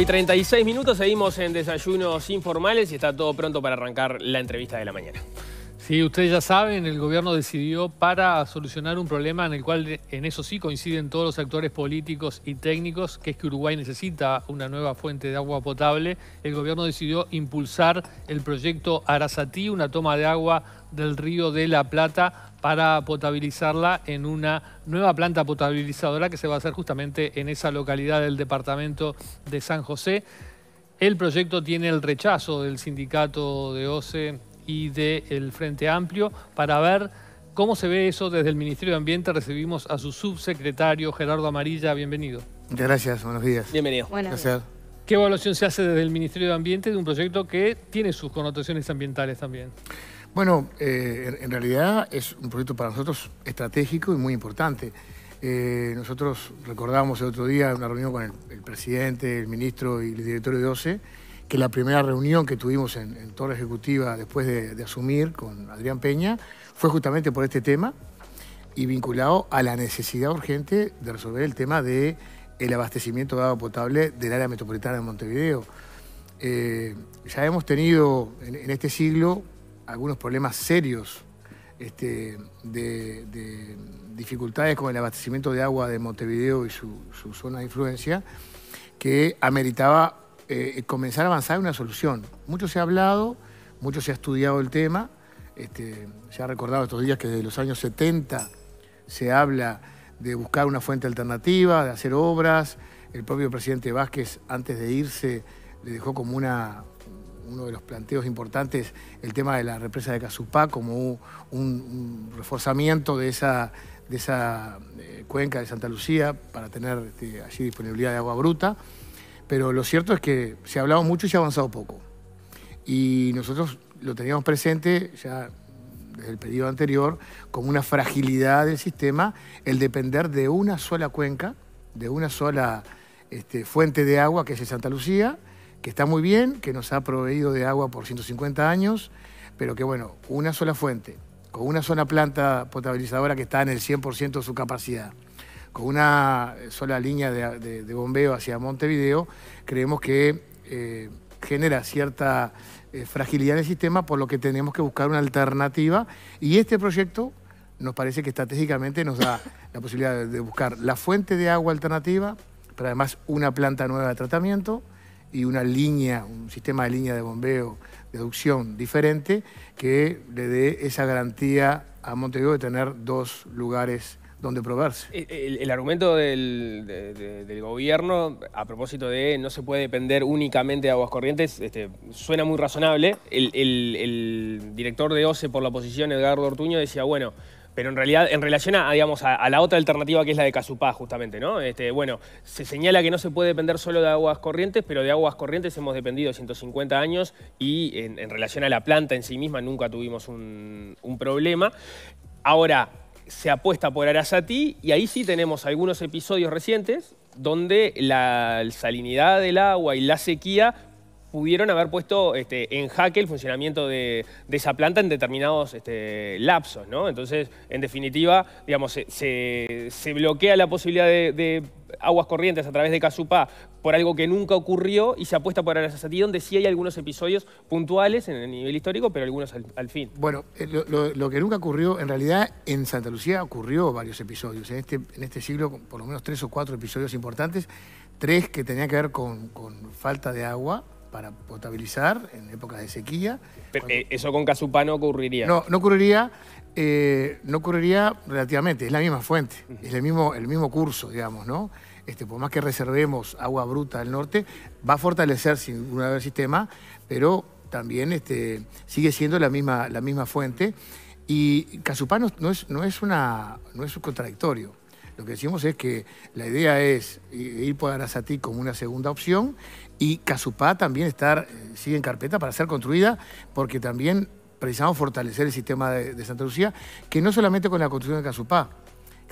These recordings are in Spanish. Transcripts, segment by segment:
y 36 minutos, seguimos en desayunos informales y está todo pronto para arrancar la entrevista de la mañana. Sí, ustedes ya saben, el gobierno decidió para solucionar un problema en el cual, en eso sí, coinciden todos los actores políticos y técnicos, que es que Uruguay necesita una nueva fuente de agua potable. El gobierno decidió impulsar el proyecto Arasatí, una toma de agua del río de la Plata para potabilizarla en una nueva planta potabilizadora que se va a hacer justamente en esa localidad del departamento de San José. El proyecto tiene el rechazo del sindicato de OCE y del Frente Amplio para ver cómo se ve eso desde el Ministerio de Ambiente. Recibimos a su subsecretario Gerardo Amarilla, bienvenido. Muchas gracias, buenos días. Bienvenido. ¿Qué evaluación se hace desde el Ministerio de Ambiente de un proyecto que tiene sus connotaciones ambientales también? Bueno, eh, en realidad es un proyecto para nosotros estratégico y muy importante. Eh, nosotros recordamos el otro día una reunión con el, el presidente, el ministro y el directorio de OCE que la primera reunión que tuvimos en, Torre Ejecutiva después de, asumir con Adrián Peña fue justamente por este tema y vinculado a la necesidad urgente de resolver el tema del abastecimiento de agua potable del área metropolitana de Montevideo. Eh, ya hemos tenido en, este siglo algunos problemas serios este, de, dificultades con el abastecimiento de agua de Montevideo y su zona de influencia que ameritaba eh, comenzar a avanzar en una solución. Mucho se ha hablado, mucho se ha estudiado el tema. Este, se ha recordado estos días que desde los años 70 se habla de buscar una fuente alternativa, de hacer obras. El propio presidente Vázquez, antes de irse, le dejó como una, uno de los planteos importantes el tema de la represa de Casupá como un, reforzamiento de esa, eh, cuenca de Santa Lucía para tener este, allí disponibilidad de agua bruta pero lo cierto es que se ha hablado mucho y se ha avanzado poco. Y nosotros lo teníamos presente ya desde el periodo anterior como una fragilidad del sistema el depender de una sola cuenca, de una sola este, fuente de agua que es Santa Lucía, que está muy bien, que nos ha proveído de agua por 150 años, pero que bueno, una sola fuente, con una sola planta potabilizadora que está en el 100% de su capacidad con una sola línea de, bombeo hacia Montevideo, creemos que eh, genera cierta eh, fragilidad en el sistema, por lo que tenemos que buscar una alternativa. Y este proyecto nos parece que estratégicamente nos da la posibilidad de, buscar la fuente de agua alternativa, pero además una planta nueva de tratamiento y una línea, un sistema de línea de bombeo, de deducción diferente, que le dé esa garantía a Montevideo de tener dos lugares donde probarse. Eh, el, argumento del, gobierno a propósito de no se puede depender únicamente de aguas corrientes este, suena muy razonable. El, director de OCE por la oposición, Edgardo Ortuño, decía, bueno, pero en realidad, en relación a, digamos, la otra alternativa que es la de Casupá, justamente, ¿no? Este, bueno, se señala que no se puede depender solo de aguas corrientes, pero de aguas corrientes hemos dependido 150 años y en, relación a la planta en sí misma nunca tuvimos un, un problema. Ahora, se apuesta por Arasati y ahí sí tenemos algunos episodios recientes donde la salinidad del agua y la sequía pudieron haber puesto este, en jaque el funcionamiento de, esa planta en determinados este, lapsos, Entonces, en definitiva, digamos, se, bloquea la posibilidad de aguas corrientes a través de Casupá por algo que nunca ocurrió y se apuesta por arasati donde sí hay algunos episodios puntuales en el nivel histórico, pero algunos al, fin. Bueno, eh, lo, que nunca ocurrió, en realidad en Santa Lucía ocurrió varios episodios. En este, en este siglo, por lo menos tres o cuatro episodios importantes, tres que tenían que ver con, falta de agua, para potabilizar en épocas de sequía. Pero eh, eso con Casupá no ocurriría. No, no ocurriría, eh, no ocurriría relativamente, es la misma fuente, es el mismo, el mismo curso, digamos, ¿no? Este, por más que reservemos agua bruta al norte, va a fortalecer sin vez el sistema, pero también este, sigue siendo la misma, la misma fuente. Y Casupá no, es, no, es un contradictorio. Lo que decimos es que la idea es ir por Arasatí como una segunda opción y Casupá también estar, eh, sigue en carpeta para ser construida porque también precisamos fortalecer el sistema de, de Santa Lucía, que no solamente con la construcción de Casupá,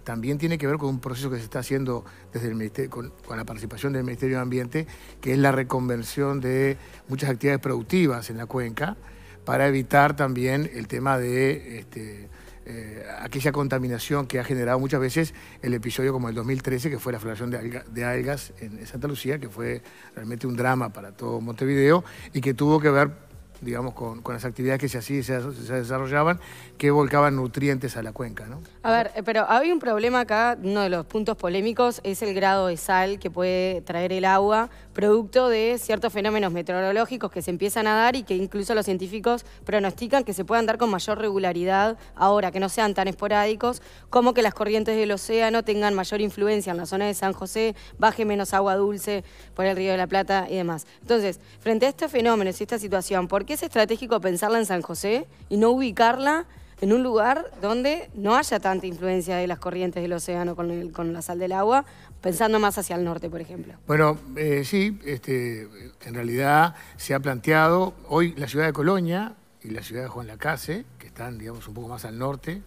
también tiene que ver con un proceso que se está haciendo desde el con, la participación del Ministerio de Ambiente, que es la reconversión de muchas actividades productivas en la cuenca para evitar también el tema de este, eh, aquella contaminación que ha generado muchas veces el episodio como el 2013, que fue la floración de algas en Santa Lucía, que fue realmente un drama para todo Montevideo y que tuvo que ver digamos, con, con las actividades que se así se, desarrollaban, que volcaban nutrientes a la cuenca. ¿no? A ver, eh, pero había un problema acá, uno de los puntos polémicos es el grado de sal que puede traer el agua producto de ciertos fenómenos meteorológicos que se empiezan a dar y que incluso los científicos pronostican que se puedan dar con mayor regularidad ahora, que no sean tan esporádicos, como que las corrientes del océano tengan mayor influencia en la zona de San José, baje menos agua dulce por el río de la Plata y demás. Entonces, frente a estos fenómenos y esta situación, ¿por qué es estratégico pensarla en San José y no ubicarla? en un lugar donde no haya tanta influencia de las corrientes del océano con, la sal del agua, pensando más hacia el norte, por ejemplo. Bueno, eh, sí, este, en realidad se ha planteado hoy la ciudad de Colonia y la ciudad de Juan Lacase, que están, digamos, un poco más al norte,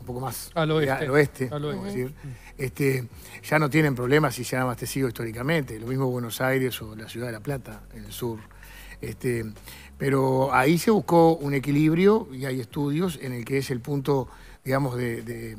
un poco más al eh, oeste, al oeste, Decir, este, ya no tienen problemas si se han abastecido históricamente, lo mismo Buenos Aires o la ciudad de La Plata, en el sur. Este, pero ahí se buscó un equilibrio y hay estudios en el que es el punto, digamos, de,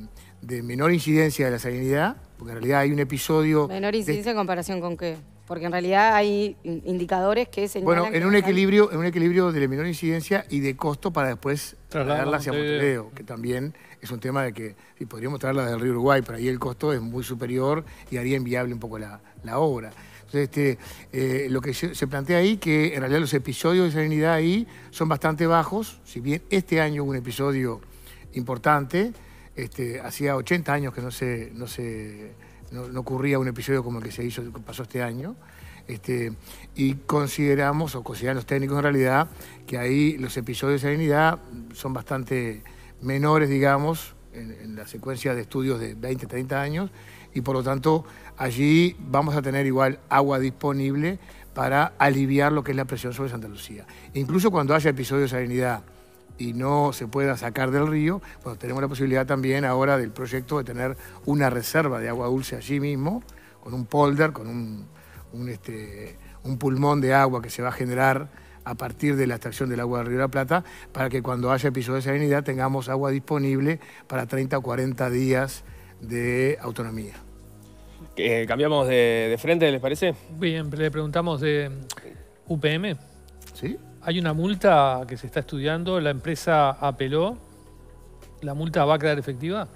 menor incidencia de la salinidad, porque en realidad hay un episodio... Menor incidencia en comparación con qué? Porque en realidad hay indicadores que señalan... Bueno, en un, equilibrio, en un equilibrio de menor incidencia y de costo para después trasladarla hacia Montevideo, que también es un tema de que si podríamos traerla del río Uruguay, pero ahí el costo es muy superior y haría inviable un poco la obra. Este, eh, lo que se plantea ahí, que en realidad los episodios de serenidad ahí son bastante bajos, si bien este año hubo un episodio importante, este, hacía 80 años que no no, ocurría un episodio como el que se hizo, pasó este año. Este, y consideramos, o consideran los técnicos en realidad, que ahí los episodios de serenidad son bastante menores, digamos, en la secuencia de estudios de 20, 30 años, y por lo tanto allí vamos a tener igual agua disponible para aliviar lo que es la presión sobre Santa Lucía. E incluso cuando haya episodios de salinidad y no se pueda sacar del río, bueno, tenemos la posibilidad también ahora del proyecto de tener una reserva de agua dulce allí mismo, con un polder, con un, este, pulmón de agua que se va a generar a partir de la extracción del agua del Río de la Plata, para que cuando haya episodios de salinidad tengamos agua disponible para 30 o 40 días de autonomía. Eh, ¿Cambiamos de, frente, les parece? Bien, le preguntamos de UPM. ¿Sí? Hay una multa que se está estudiando, la empresa apeló. ¿La multa va a quedar efectiva?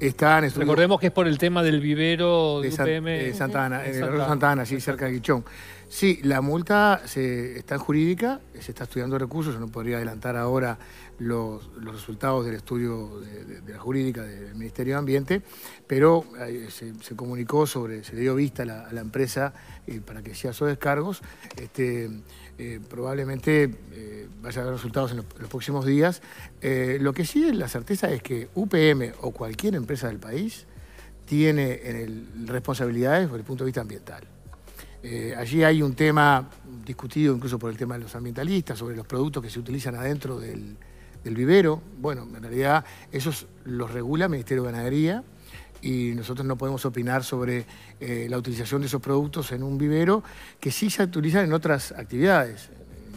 estudio. Recordemos que es por el tema del vivero de, UPM. Santa Ana, en el cerca de Guichón. Sí, la multa está en jurídica, se está estudiando recursos, yo no podría adelantar ahora los, resultados del estudio de, la jurídica del Ministerio de Ambiente, pero eh, se, comunicó sobre, se le dio vista a la, empresa eh, para que se sus descargos. Este, eh, probablemente vaya a haber resultados en los, próximos días. lo que sí es la certeza es que UPM o cualquier empresa del país tiene responsabilidades desde el punto de vista ambiental. Eh, allí hay un tema discutido incluso por el tema de los ambientalistas, sobre los productos que se utilizan adentro del, vivero. Bueno, en realidad esos los regula el Ministerio de Ganadería y nosotros no podemos opinar sobre eh, la utilización de esos productos en un vivero que sí se utilizan en otras actividades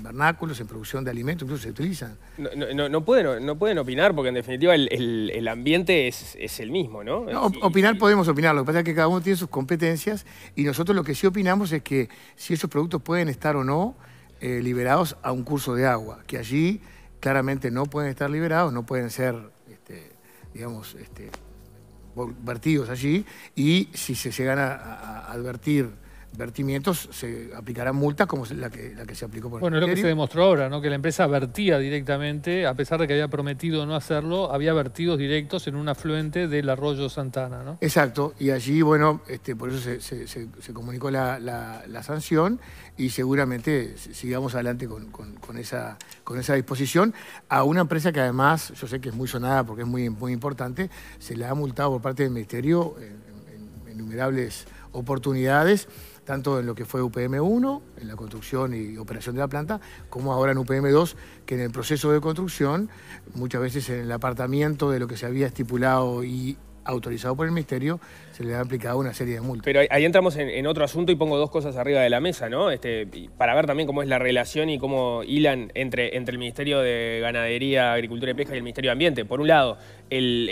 vernáculos, en producción de alimentos, incluso se utilizan. No, pueden, no pueden opinar porque en definitiva el, ambiente es, el mismo, ¿no? opinar podemos opinar, lo que pasa es que cada uno tiene sus competencias y nosotros lo que sí opinamos es que si esos productos pueden estar o no eh, liberados a un curso de agua, que allí claramente no pueden estar liberados, no pueden ser, este, digamos, este, vertidos allí y si se llegan a advertir vertimientos se aplicarán multas como la que, la que se aplicó por el Bueno, es lo que se demostró ahora, ¿no? Que la empresa vertía directamente, a pesar de que había prometido no hacerlo, había vertidos directos en un afluente del arroyo Santana, ¿no? Exacto, y allí, bueno, este, por eso se, comunicó la, sanción y seguramente sigamos adelante con, esa, con esa disposición a una empresa que además, yo sé que es muy sonada porque es muy, muy importante, se la ha multado por parte del Ministerio en innumerables oportunidades tanto en lo que fue UPM1, en la construcción y operación de la planta, como ahora en UPM2, que en el proceso de construcción, muchas veces en el apartamiento de lo que se había estipulado y autorizado por el Ministerio, se le ha aplicado una serie de multas. Pero ahí, entramos en, otro asunto y pongo dos cosas arriba de la mesa, ¿no? Este, para ver también cómo es la relación y cómo hilan entre, entre el Ministerio de Ganadería, Agricultura y Pesca y el Ministerio de Ambiente. Por un lado, el,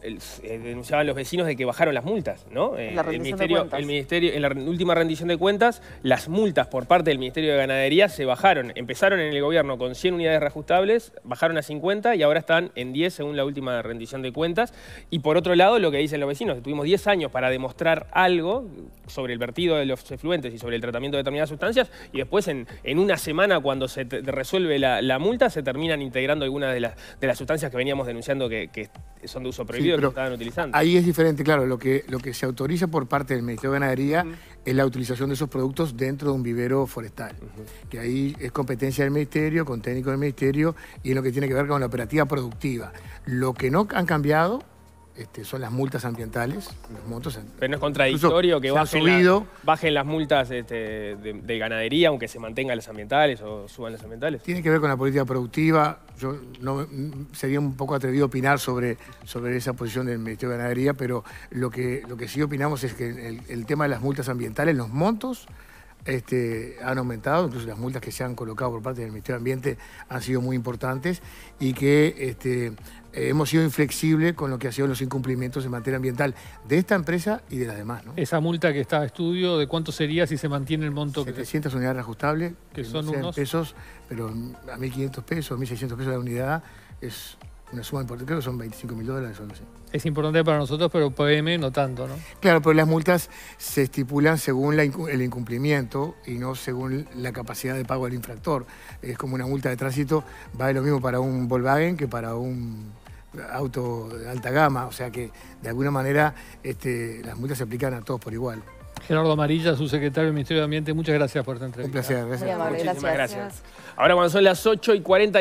eh, denunciaban los vecinos de que bajaron las multas, ¿no? Eh, la el ministerio, de el ministerio, en la última rendición de cuentas, las multas por parte del Ministerio de Ganadería se bajaron. Empezaron en el gobierno con 100 unidades reajustables, bajaron a 50 y ahora están en 10 según la última rendición de cuentas. Y por otro lado, lo que dicen los vecinos, que tuvimos 10 años para demostrar algo sobre el vertido de los efluentes y sobre el tratamiento de determinadas sustancias, y después en, una semana, cuando se resuelve la, multa, se terminan integrando algunas de las, de las sustancias que veníamos denunciando que, son de uso prohibido, y que estaban utilizando. Ahí es diferente, claro, lo que, lo que se autoriza por parte del Ministerio de Ganadería es la utilización de esos productos dentro de un vivero forestal, que ahí es competencia del Ministerio, con técnicos del Ministerio, y en lo que tiene que ver con la operativa productiva. Lo que no han cambiado este, son las multas ambientales. Los montos Pero no es contradictorio que bajen, las multas este, de, ganadería, aunque se mantengan las ambientales o suban las ambientales. Tiene que ver con la política productiva. Yo no, sería un poco atrevido opinar sobre, sobre esa posición del Ministerio de Ganadería, pero lo que, lo que sí opinamos es que el tema de las multas ambientales, los montos, este, han aumentado, incluso las multas que se han colocado por parte del Ministerio de Ambiente han sido muy importantes y que este, hemos sido inflexibles con lo que ha sido los incumplimientos en materia ambiental de esta empresa y de las demás. Esa multa que está a estudio, ¿de cuánto sería si se mantiene el monto? 700 unidades ajustables, que son unos pesos, pero a 1.500 pesos, 1.600 pesos la unidad es una suma importante, creo que son 25 mil dólares Es importante para nosotros, pero PM no tanto, ¿no? Claro, pero las multas se estipulan según el incumplimiento y no según la capacidad de pago del infractor. Es como una multa de tránsito, vale lo mismo para un Volkswagen que para un auto de alta gama, o sea que de alguna manera este, las multas se aplican a todos por igual. Gerardo Amarilla, subsecretario del Ministerio de Ambiente, muchas gracias por tu entrevista. Un placer, gracias. gracias. Ahora cuando son las 8 y 40...